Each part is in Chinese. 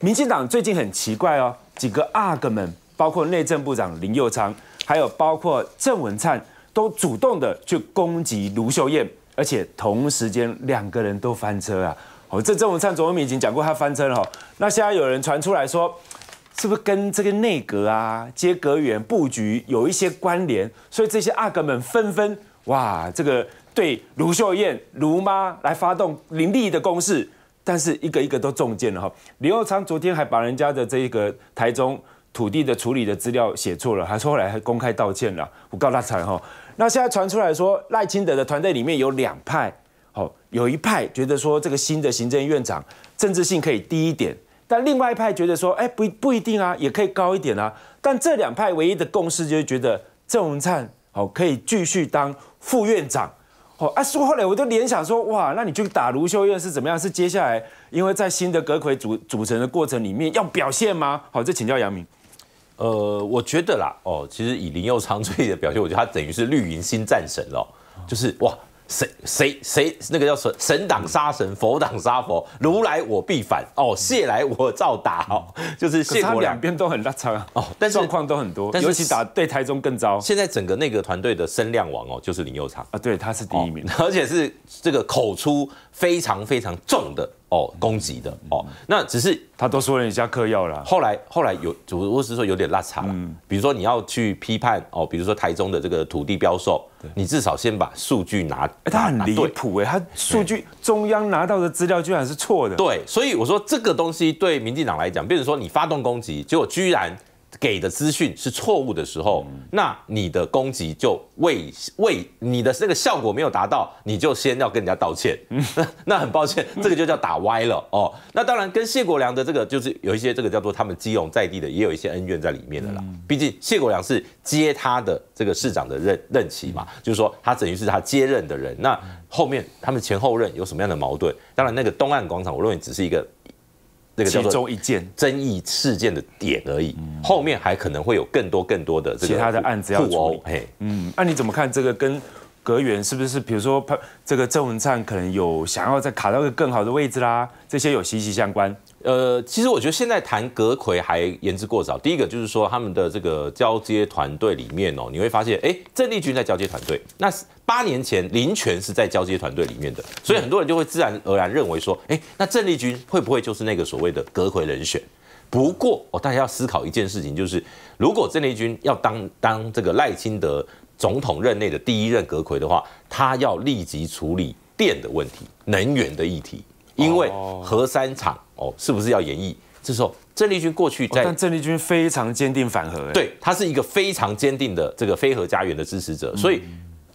民进党最近很奇怪哦，几个阿哥们，包括内政部长林佑昌，还有包括郑文灿，都主动的去攻击卢秀燕，而且同时间两个人都翻车啊！哦，这郑文灿昨天已经讲过他翻车了，那现在有人传出来说，是不是跟这个内阁啊、接阁员布局有一些关联？所以这些阿哥们纷纷哇，这个对卢秀燕、卢妈来发动凌厉的攻势。但是一个一个都中箭了哈，李敖昌昨天还把人家的这个台中土地的处理的资料写错了，他说后来还公开道歉了，我告他惨哈。那现在传出来说，赖清德的团队里面有两派，好有一派觉得说这个新的行政院长政治性可以低一点，但另外一派觉得说，哎不不一定啊，也可以高一点啊。但这两派唯一的共识就是觉得郑文灿好可以继续当副院长。哦，啊，说后来我就联想说，哇，那你去打卢秀燕是怎么样？是接下来，因为在新的阁魁组组成的过程里面要表现吗？好，这请教杨明。呃，我觉得啦，哦，其实以林佑昌最近的表现，我觉得他等于是绿营新战神喽，就是哇。谁谁谁那个叫神神挡杀神佛挡杀佛如来我必反哦谢来我照打哦就是谢我两边都很拉长哦但是状况都很多，尤其打对台中更糟。现在整个那个团队的声量王哦就是林佑昌啊，对他是第一名，而且是这个口出非常非常重的。哦，攻击的哦，那只是他都说人家嗑药了，后来后来有，主不是说有点拉差了。嗯，比如说你要去批判哦，比如说台中的这个土地标售，你至少先把数据拿，哎，他很离谱哎，他数据中央拿到的资料居然是错的。对，所以我说这个东西对民进党来讲，比如说你发动攻击，结果居然。给的资讯是错误的时候，那你的攻击就未未你的这个效果没有达到，你就先要跟人家道歉。那很抱歉，这个就叫打歪了哦。那当然，跟谢国良的这个就是有一些这个叫做他们基隆在地的也有一些恩怨在里面的啦。毕竟谢国良是接他的这个市长的任任期嘛，就是说他等于是他接任的人。那后面他们前后任有什么样的矛盾？当然，那个东岸广场，我认为只是一个。个其中一件争议事件的点而已，后面还可能会有更多更多的其他的案子要处理。嘿，嗯，那你怎么看这个跟隔源是不是，比如说，这个郑文灿可能有想要再卡到一个更好的位置啦，这些有息息相关？呃，其实我觉得现在谈阁魁还言之过早。第一个就是说，他们的这个交接团队里面哦，你会发现，哎，郑丽君在交接团队，那八年前林权是在交接团队里面的，所以很多人就会自然而然认为说，哎，那郑丽君会不会就是那个所谓的阁魁人选？不过，哦，大家要思考一件事情，就是如果郑丽君要当当这个赖清德总统任内的第一任阁魁的话，他要立即处理电的问题、能源的议题，因为核三厂。哦，是不是要演绎？这时候郑丽君过去在，但郑丽君非常坚定反核，对，他是一个非常坚定的这个非核家园的支持者。所以，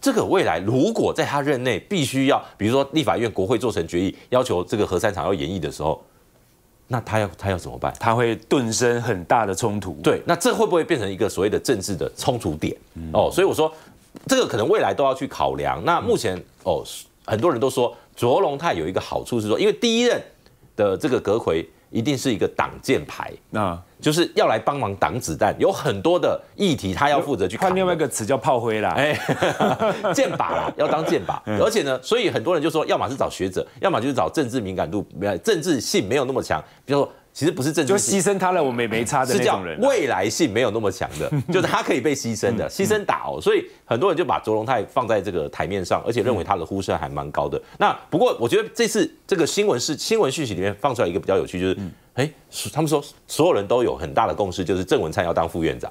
这个未来如果在他任内，必须要比如说立法院、国会做成决议，要求这个核三厂要延役的时候，那他要他要怎么办？他会顿生很大的冲突。对，那这会不会变成一个所谓的政治的冲突点？哦，所以我说这个可能未来都要去考量。那目前哦，很多人都说卓龙泰有一个好处是说，因为第一任。的这个格魁一定是一个挡箭牌，那就是要来帮忙挡子弹。有很多的议题，他要负责去看。另外一个词叫炮灰啦，哎，箭靶啦，要当箭靶。而且呢，所以很多人就说，要么是找学者，要么就是找政治敏感度没有、政治性没有那么强，比如。其实不是政治，就牺牲他了，我没没差的。是这样未来性没有那么强的，就是他可以被牺牲的，牺牲哦。所以很多人就把卓荣泰放在这个台面上，而且认为他的呼声还蛮高的。那不过我觉得这次这个新闻是新闻讯息里面放出来一个比较有趣，就是哎，他们说所有人都有很大的共识，就是郑文灿要当副院长。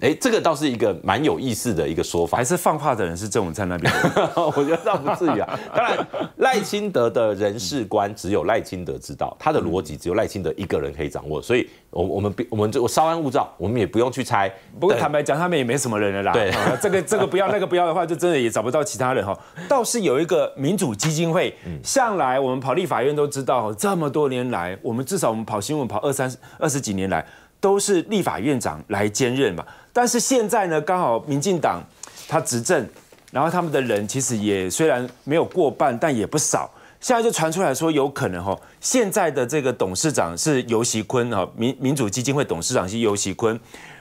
哎，这个倒是一个蛮有意思的一个说法，还是放话的人是郑文灿那边？我觉得倒不至于啊。当然，赖清德的人事观只有赖清德知道，他的逻辑只有赖清德一个人可以掌握，所以，我我们我们就稍安勿躁，我们也不用去猜。不过坦白讲，他们也没什么人了啦。对，这个这个不要，那个不要的话，就真的也找不到其他人哈。倒是有一个民主基金会，向来我们跑立法院都知道，这么多年来，我们至少我们跑新闻跑二三二十几年来，都是立法院长来兼任嘛。但是现在呢，刚好民进党他执政，然后他们的人其实也虽然没有过半，但也不少。现在就传出来说，有可能哈，现在的这个董事长是尤熙坤哈，民民主基金会董事长是尤熙坤，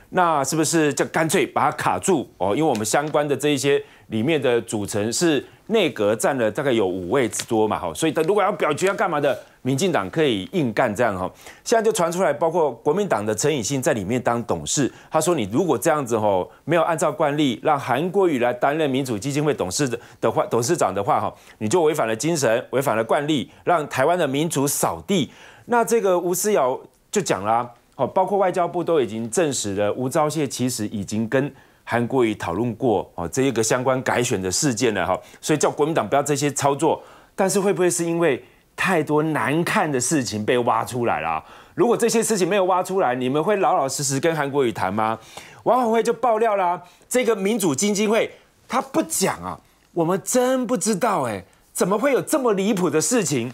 那是不是就干脆把他卡住哦？因为我们相关的这一些里面的组成是。内阁占了大概有五位之多嘛，好，所以他如果要表决要干嘛的，民进党可以硬干这样哈。现在就传出来，包括国民党的陈以信在里面当董事，他说你如果这样子吼，没有按照惯例让韩国瑜来担任民主基金会董事的话，董事长的话哈，你就违反了精神，违反了惯例，让台湾的民主扫地。那这个吴思瑶就讲啦，哦，包括外交部都已经证实了，吴钊燮其实已经跟。韩国瑜讨论过哦，这一个相关改选的事件了哈，所以叫国民党不要这些操作。但是会不会是因为太多难看的事情被挖出来了？如果这些事情没有挖出来，你们会老老实实跟韩国瑜谈吗？王宏辉就爆料啦，这个民主基金会他不讲啊，我们真不知道哎，怎么会有这么离谱的事情？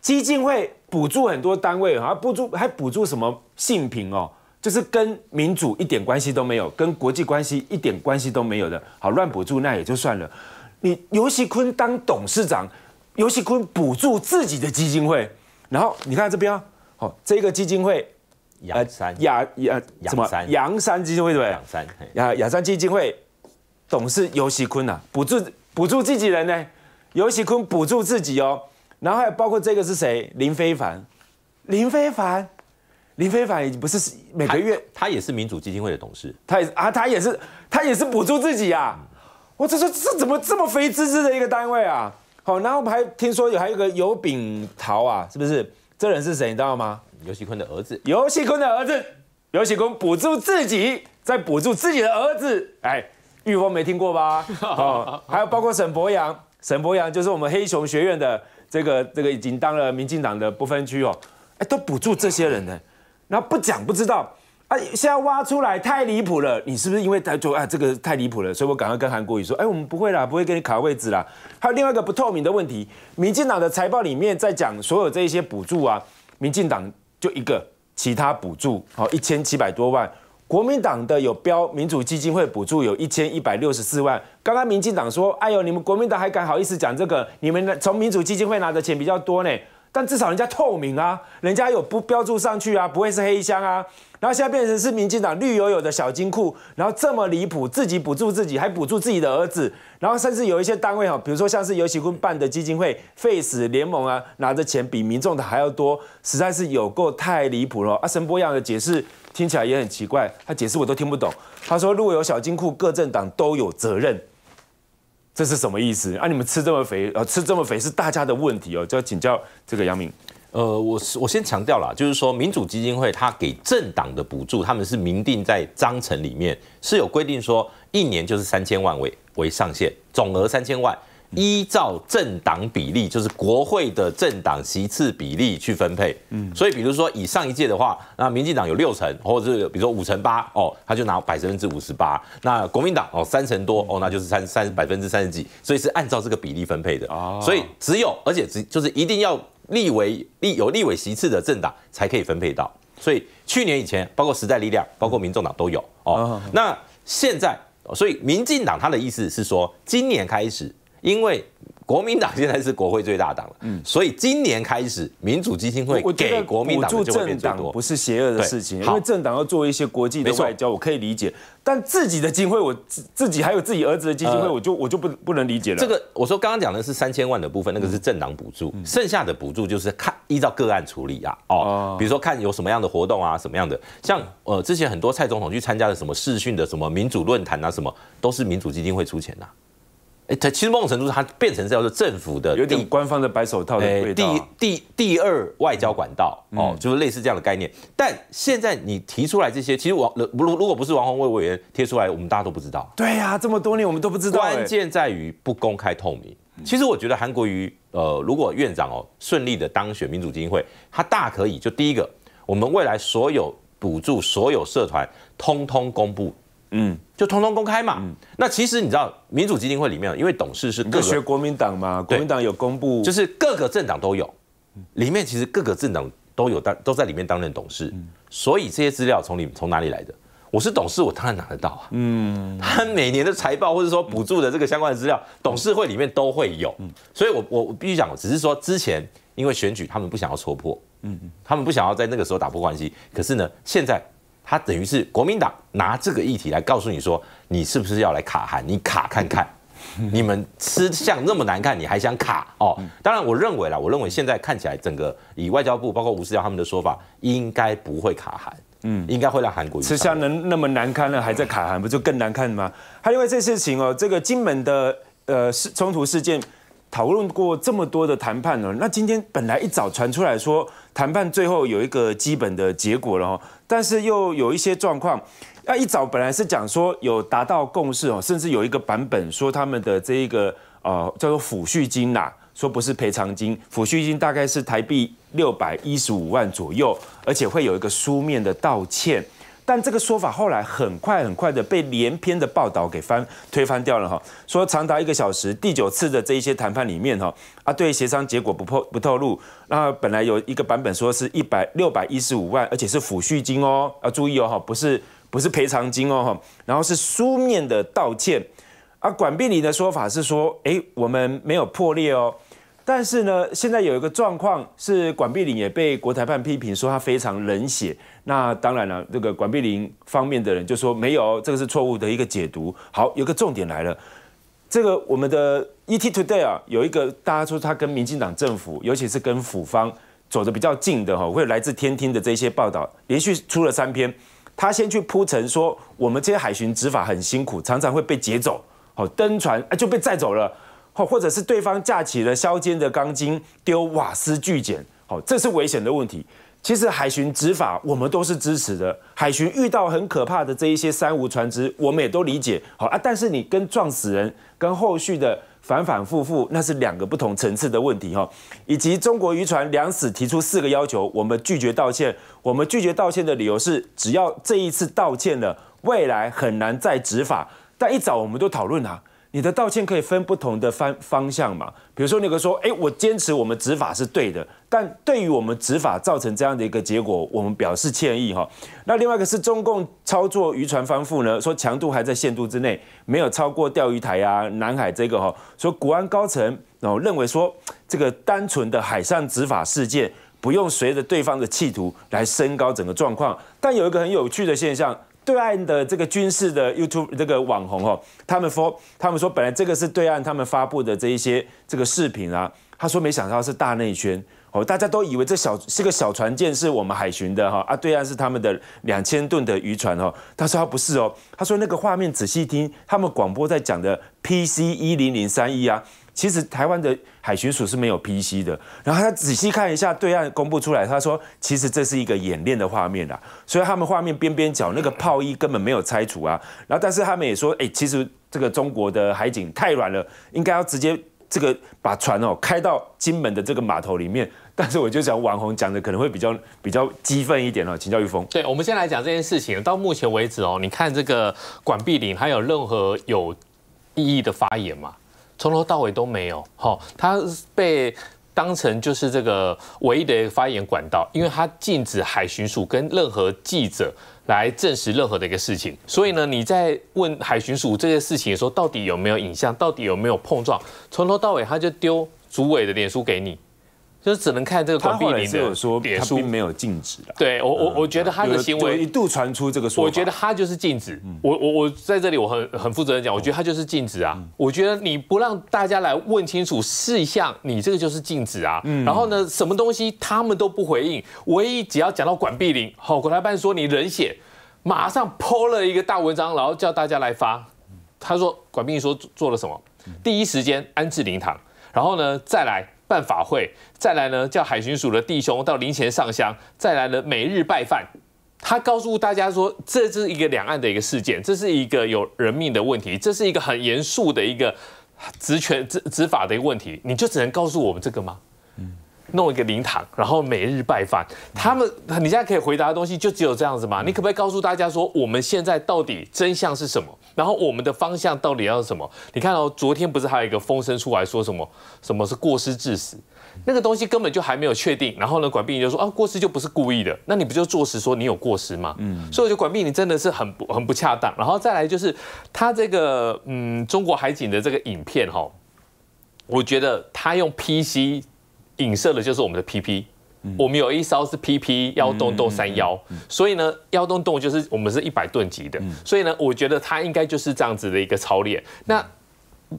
基金会补助很多单位啊，补助还补助什么性平哦？就是跟民主一点关系都没有，跟国际关系一点关系都没有的，好乱补助那也就算了。你尤熙坤当董事长，尤熙坤补助自己的基金会，然后你看这边，哦，这个基金会，山亚亚什么？亚山基金会对不对？亚亚山基金会董事尤熙坤呐，补助补助自己人呢？尤熙坤补助自己哦，然后还包括这个是谁？林非凡，林非凡。林非凡已经不是每个月，他也是民主基金会的董事，他也啊，他也是他也是补助自己啊。我这说这怎么这么非自私的一个单位啊？好，然后还听说有还有一个游炳桃啊，是不是？这人是谁？你知道吗？游戏坤的儿子，游戏坤的儿子，游戏坤补助自己，在补助自己的儿子。哎，玉峰没听过吧？哦，还有包括沈博洋，沈博洋就是我们黑熊学院的这个这个已经当了民进党的不分区哦，哎，都补助这些人呢。然后不讲不知道啊，现在挖出来太离谱了。你是不是因为他就啊，这个太离谱了，所以我赶快跟韩国瑜说，哎我们不会啦，不会给你卡位置啦。还有另外一个不透明的问题，民进党的财报里面在讲所有这些补助啊，民进党就一个其他补助，好一千七百多万，国民党的有标民主基金会补助有一千一百六十四万。刚刚民进党说，哎呦你们国民党还敢好意思讲这个？你们从民主基金会拿的钱比较多呢。但至少人家透明啊，人家有不标注上去啊，不会是黑箱啊。然后现在变成是民进党绿油油的小金库，然后这么离谱，自己补助自己，还补助自己的儿子。然后甚至有一些单位哈，比如说像是尤喜坤办的基金会 Face 联盟啊，拿着钱比民众的还要多，实在是有够太离谱了。阿神波样的解释听起来也很奇怪，他解释我都听不懂。他说如果有小金库，各政党都有责任。这是什么意思啊？你们吃这么肥，呃，吃这么肥是大家的问题哦，就要请教这个杨明。呃，我我先强调了，就是说民主基金会它给政党的补助，他们是明定在章程里面是有规定说，一年就是三千万为为上限，总额三千万。依照政党比例，就是国会的政党席次比例去分配。嗯，所以比如说以上一届的话，那民进党有六成，或者是比如说五成八哦，他就拿百分之五十八。那国民党哦三成多哦，那就是三三百分之三十几。所以是按照这个比例分配的哦，所以只有而且只就是一定要立委立有立委席次的政党才可以分配到。所以去年以前，包括时代力量，包括民众党都有哦。那现在，所以民进党他的意思是说，今年开始。因为国民党现在是国会最大党了，所以今年开始民主基金会给国民党做政就会变最多，不是邪恶的事情。为政党要做一些国际的外交，我可以理解。但自己的基金会，我自自己还有自己儿子的基金会，我就我就不不能理解了。这个我说刚刚讲的是三千万的部分，那个是政党补助，剩下的补助就是看依照个案处理啊。哦，比如说看有什么样的活动啊，什么样的，像呃之前很多蔡总统去参加的什么视讯的什么民主论坛啊，什么都是民主基金会出钱的。哎，它其实某种程度它变成叫做政府的，有点官方的白手套的味道。第第第二外交管道哦，就是类似这样的概念。但现在你提出来这些，其实王如如果不是王宏卫委员贴出来，我们大家都不知道。对呀，这么多年我们都不知道。关键在于不公开透明。其实我觉得韩国瑜呃，如果院长哦顺利的当选民主基金会，他大可以就第一个，我们未来所有补助、所有社团，通通公布。嗯，就通通公开嘛。那其实你知道，民主基金会里面，因为董事是各学国民党嘛，国民党有公布，就是各个政党都有，里面其实各个政党都有当，都在里面担任董事。所以这些资料从里从哪里来的？我是董事，我当然拿得到啊。嗯，他每年的财报或者说补助的这个相关的资料，董事会里面都会有。嗯，所以我我必须讲，只是说之前因为选举，他们不想要戳破。嗯嗯，他们不想要在那个时候打破关系。可是呢，现在。他等于是国民党拿这个议题来告诉你说，你是不是要来卡韩？你卡看看，你们吃相那么难看，你还想卡哦？当然，我认为啦，我认为现在看起来，整个以外交部包括吴世侨他们的说法，应该不会卡韩。嗯，应该会让韩国吃相能那么难堪呢，还在卡韩，不就更难看吗？还因为这事情哦，这个金门的呃事冲突事件，讨论过这么多的谈判了，那今天本来一早传出来说。谈判最后有一个基本的结果了哈，但是又有一些状况。那一早本来是讲说有达到共识哦，甚至有一个版本说他们的这一个呃叫做抚恤金啦，说不是赔偿金，抚恤金大概是台币六百一十五万左右，而且会有一个书面的道歉。但这个说法后来很快很快的被连篇的报道给翻推翻掉了哈，说长达一个小时第九次的这一些谈判里面哈，啊对协商结果不破不透露，那本来有一个版本说是一百六百一十五万，而且是抚恤金哦，要注意哦哈，不是不是赔偿金哦哈，然后是书面的道歉，啊管碧玲的说法是说，哎我们没有破裂哦。但是呢，现在有一个状况是，管碧玲也被国台办批评说他非常冷血。那当然了，这个管碧玲方面的人就说没有，这个是错误的一个解读。好，有个重点来了，这个我们的 ET Today 啊，有一个大家说他跟民进党政府，尤其是跟府方走的比较近的哈，会来自天听的这些报道，连续出了三篇。他先去铺陈说，我们这些海巡执法很辛苦，常常会被劫走，好登船就被载走了。或者是对方架起了削尖的钢筋，丢瓦斯拒检，好，这是危险的问题。其实海巡执法我们都是支持的，海巡遇到很可怕的这一些三无船只，我们也都理解，好啊。但是你跟撞死人，跟后续的反反复复，那是两个不同层次的问题，哈。以及中国渔船两死提出四个要求，我们拒绝道歉。我们拒绝道歉的理由是，只要这一次道歉了，未来很难再执法。但一早我们都讨论啊。你的道歉可以分不同的方方向嘛？比如说，那个说，哎，我坚持我们执法是对的，但对于我们执法造成这样的一个结果，我们表示歉意哈。那另外一个是中共操作渔船翻覆呢，说强度还在限度之内，没有超过钓鱼台啊、南海这个哈。说国安高层哦认为说，这个单纯的海上执法事件不用随着对方的企图来升高整个状况，但有一个很有趣的现象。对岸的这个军事的 YouTube 这个网红哦，他们说，他们说本来这个是对岸他们发布的这一些这个视频啊，他说没想到是大内宣哦，大家都以为这小是个小船舰是我们海巡的哈啊，对岸是他们的两千吨的渔船哦，他说他不是哦，他说那个画面仔细听他们广播在讲的 PC 一零零三一啊。其实台湾的海巡署是没有 P C 的，然后他仔细看一下对岸公布出来，他说其实这是一个演练的画面啦，所以他们画面边边角那个炮衣根本没有拆除啊，然后但是他们也说，哎，其实这个中国的海警太软了，应该要直接这个把船哦开到金门的这个码头里面，但是我就想网红讲的可能会比较比较激愤一点哦，请教玉峰。对，我们先来讲这件事情，到目前为止哦，你看这个管碧玲他有任何有意义的发言吗？从头到尾都没有，哦，他被当成就是这个唯一的发言管道，因为他禁止海巡署跟任何记者来证实任何的一个事情，所以呢，你在问海巡署这些事情的时候，到底有没有影像，到底有没有碰撞，从头到尾他就丢主委的脸书给你。就只能看这个。他后没有说，他并没有禁止。对我，我我觉得他的行为一度传出这个说法。我觉得他就是禁止。我我我在这里，我很很负责任讲，我觉得他就是禁止啊。我觉得你不让大家来问清楚事项，你这个就是禁止啊。然后呢，什么东西他们都不回应，唯一只要讲到管碧玲，好，国台办说你人血，马上剖了一个大文章，然后叫大家来发。他说管碧玲说做了什么，第一时间安置灵堂，然后呢再来。办法会再来呢，叫海巡署的弟兄到灵前上香，再来呢，每日拜饭。他告诉大家说，这是一个两岸的一个事件，这是一个有人命的问题，这是一个很严肃的一个职权执执法的一个问题。你就只能告诉我们这个吗？嗯。弄一个灵堂，然后每日拜饭。他们你现在可以回答的东西就只有这样子吗？你可不可以告诉大家说，我们现在到底真相是什么？然后我们的方向到底要什么？你看哦，昨天不是还有一个风声出来说什么什么是过失致死？那个东西根本就还没有确定。然后呢，管碧你就说啊，过失就不是故意的，那你不就坐实说你有过失吗？嗯，所以我觉得管碧你真的是很不很不恰当。然后再来就是他这个嗯中国海警的这个影片哈，我觉得他用 PC。影射的就是我们的 PP，我们有一艘是 PP 幺洞洞三幺，所以呢，幺洞洞就是我们是一百吨级的，所以呢，我觉得它应该就是这样子的一个操练。那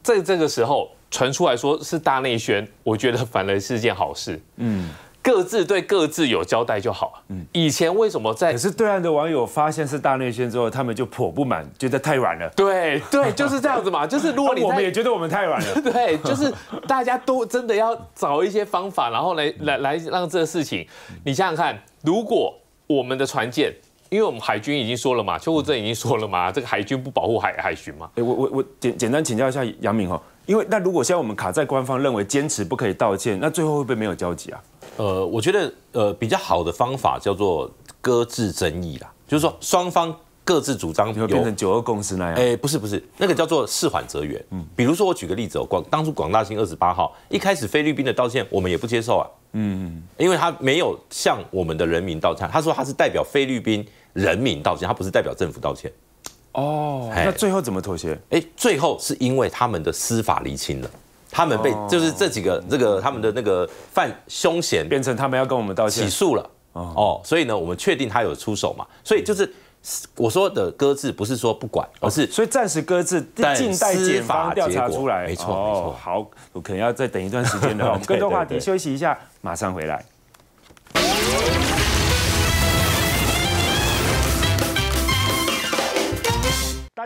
在这个时候传出来说是大内宣，我觉得反而是件好事。嗯。各自对各自有交代就好。嗯，以前为什么在？可是对岸的网友发现是大内宣之后，他们就颇不满，觉得太晚了。对对，就是这样子嘛。就是如果你我们也觉得我们太晚了。对，就是大家都真的要找一些方法，然后来来来让这个事情。你想想看，如果我们的船舰，因为我们海军已经说了嘛，邱武正已经说了嘛，这个海军不保护海海巡嘛。哎，我我我简简单请教一下杨敏哈。因为那如果现在我们卡在官方认为坚持不可以道歉，那最后会不会没有交集啊？呃，我觉得呃比较好的方法叫做搁置争议啦，就是说双方各自主张，变成九二共识那样。哎，不是不是，那个叫做事缓则圆。嗯，比如说我举个例子哦，广当初广大新二十八号一开始菲律宾的道歉，我们也不接受啊。嗯嗯，因为他没有向我们的人民道歉，他说他是代表菲律宾人民道歉，他不是代表政府道歉。哦，那最后怎么妥协？哎，最后是因为他们的司法厘清了，他们被就是这几个这个他们的那个犯凶险变成他们要跟我们道歉起诉了哦，所以呢，我们确定他有出手嘛，所以就是我说的搁置不是说不管，而是所以暂时搁置，等待司法调查出来。没错，没错。好，我可能要再等一段时间了。更多话题，休息一下，马上回来。